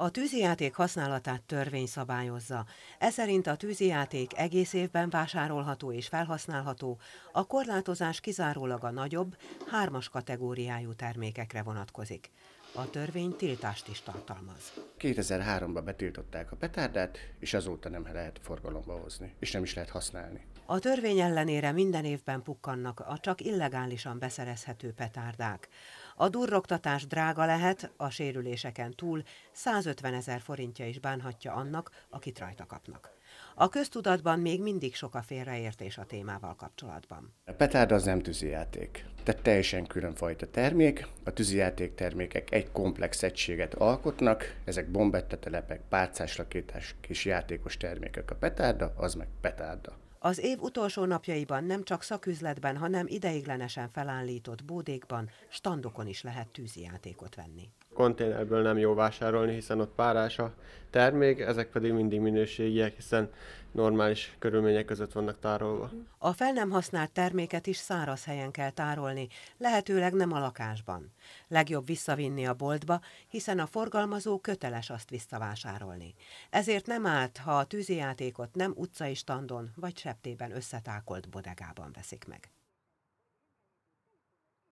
A tűzijáték használatát törvény szabályozza. Ez szerint a tűzijáték egész évben vásárolható és felhasználható, a korlátozás kizárólag a nagyobb, hármas kategóriájú termékekre vonatkozik. A törvény tiltást is tartalmaz. 2003-ban betiltották a petárdát, és azóta nem lehet forgalomba hozni, és nem is lehet használni. A törvény ellenére minden évben pukkannak a csak illegálisan beszerezhető petárdák. A durroktatás drága lehet, a sérüléseken túl 150 ezer forintja is bánhatja annak, akit rajta kapnak. A köztudatban még mindig sok a félreértés a témával kapcsolatban. A petárda az nem tűzijáték, tehát teljesen különfajta termék. A tűzijáték termékek egy komplex egységet alkotnak, ezek bombettetelepek, párcás rakétás és játékos termékek. A petárda az meg petárda. Az év utolsó napjaiban nem csak szaküzletben, hanem ideiglenesen felállított bódékban, standokon is lehet játékot venni. Konténerből nem jó vásárolni, hiszen ott párás a termék, ezek pedig mindig minőségiek, hiszen normális körülmények között vannak tárolva. A fel nem használt terméket is száraz helyen kell tárolni, lehetőleg nem a lakásban. Legjobb visszavinni a boltba, hiszen a forgalmazó köteles azt visszavásárolni. Ezért nem állt, ha a tűzijátékot nem utcai standon vagy septében összetákolt bodegában veszik meg.